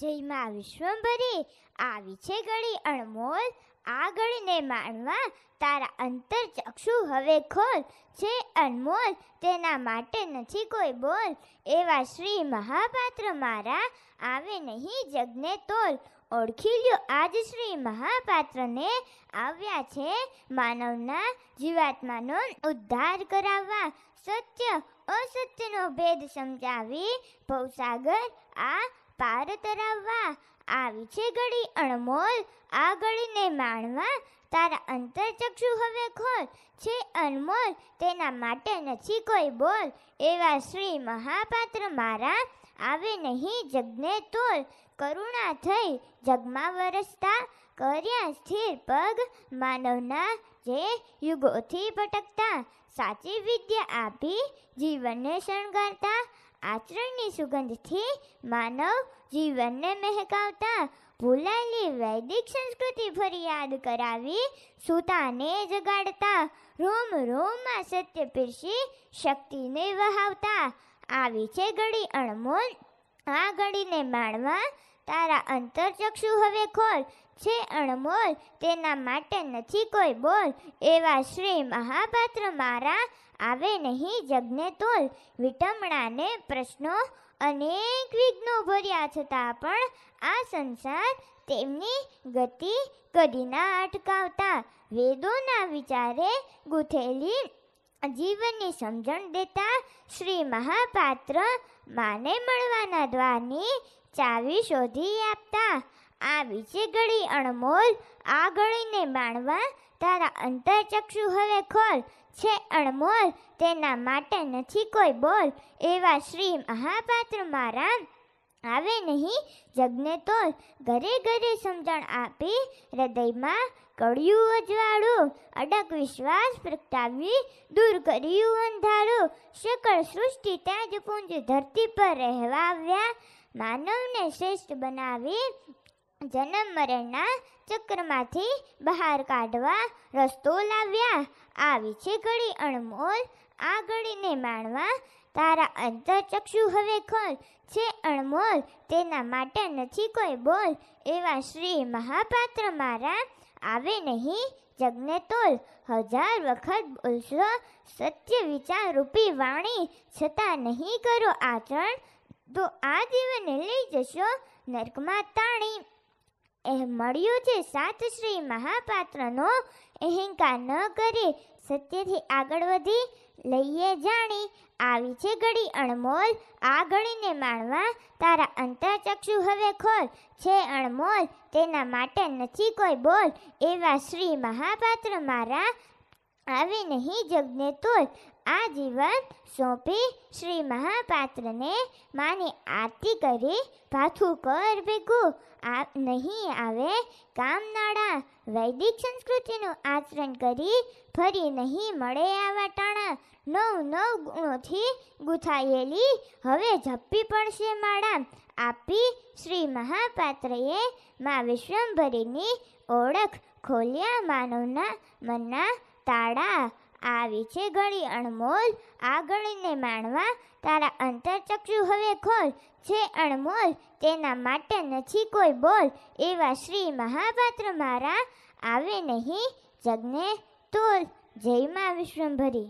જયમાં વિશ્વંભરી આવી છે ગળી અણમોલ આ ગળીને માણવા તારા અંતર ચક્ષુ હવે ખોલ છે અનમોલ તેના માટે નથી કોઈ બોલ એવા શ્રી મહાપાત્ર મારા આવે નહીં જગને તોલ ઓળખી લ્યો આજ શ્રી મહાપાત્રને આવ્યા છે માનવના જીવાત્માનો ઉદ્ધાર કરાવવા સત્ય અસત્યનો ભેદ સમજાવી ભવસાગર આ પાર તરાવવા આવી છે ઘડી અણમોલ આ ઘડીને માણવા તારા અંતરચક્ષુ હવે ખોલ છે અનમોલ તેના માટે નથી કોઈ બોલ એવા શ્રી મહાપાત્ર મારા આવે નહીં જગને તોલ કરુણા થઈ જગમાં વરસતા કર્યા સ્થિર પગ માનવના જે યુગોથી ભટકતા સાચી વિદ્યા આપી જીવનને શણગારતા આચરણની સુગંધથી માનવ જીવનને મહેકાવતા ભૂલાયેલી વૈદિક સંસ્કૃતિ ફરી યાદ કરાવી સુતાને જગાડતા રૂમ રૂમમાં સત્ય પીરસી શક્તિને વહાવતા આવી છે ઘડી અણમોલ આ ઘડીને માણવા તારા અંતરચક્ષુ હવે ખોલ છે અણમોલ તેના માટે નથી કોઈ બોલ એવા શ્રી મહાપાત્ર મારા આવે નહીં જગને તોલ વિટમણાને પ્રશ્નો અનેક વિઘ્નો ભર્યા છતાં પણ આ સંસાર તેમની ગતિ કદી ના અટકાવતા વેદોના વિચારે ગૂંથેલી જીવની સમજણ દેતા શ્રી મહાપાત્ર માને મળવાના દ્વારની ચાવી શોધી આપતા આ વિશે ઘડી અણમોલ આ ઘડીને માણવા તારા અંતરચક્ષુ હવે ખોલ છે અણમોલ તેના માટે નથી કોઈ બોલ એવા શ્રી મહાપાત્ર મારા આવે નહીં જગને તો ઘરે ઘરે સમજણ આપી હૃદયમાં કળિયું અજવાળું અડક વિશ્વાસ પ્રગટાવી દૂર કર્યું અંધારું શકળ સૃષ્ટિ ત્યાં જ પૂંજ ધરતી પર રહેવા આવ્યા માનવને શ્રેષ્ઠ બનાવી જન્મ મરણના ચક્રમાંથી બહાર કાઢવા રસ્તો લાવ્યા આવી છે ઘડી અણમોલ આ ઘડીને માણવા તારા અંતરચક્ષુ હવે ખોલ છે અણમોલ તેના માટે નથી કોઈ બોલ એવા શ્રી મહાપાત્ર મારા આવે નહીં જગને તોલ હજાર વખત બોલશો સત્ય વિચાર રૂપી વાણી છતાં નહીં કરો આચરણ તો આ જીવને લઈ જશો નર્કમાં તાણી એ મળ્યો છે સાત શ્રી મહાપાત્રનો અહંકાર ન કરે સત્યથી આગળ વધી લઈએ જાણી આવી છે ઘડી અણમોલ આ ઘડીને માણવા તારા અંતરચક્ષુ હવે ખોલ છે અણમોલ તેના માટે નથી કોઈ બોલ એવા શ્રી મહાપાત્ર મારા આવી નહીં જગને તોલ આ જીવન સોંપી શ્રી મહાપાત્રને માની આરતી કરી પાછું કર ભેગું આ નહીં આવે કામનાળા વૈદિક સંસ્કૃતિનું આચરણ કરી ફરી નહીં મળે આવા ટાણા નવ નવ ગુણોથી ગૂંથાયેલી હવે ઝપ્પી પડશે માળા આપી શ્રી મહાપાત્રએ મા વિશ્વંભરીની ઓળખ ખોલ્યા માનવના મનના તાળા આવી છે ઘડી અણમોલ આ ઘડીને માણવા તારા અંતરચક્ષુ હવે ખોલ છે અણમોલ તેના માટે નથી કોઈ બોલ એવા શ્રી મહાપાત્ર મારા આવે નહીં જગને તોલ જયમાં વિશ્વંભરી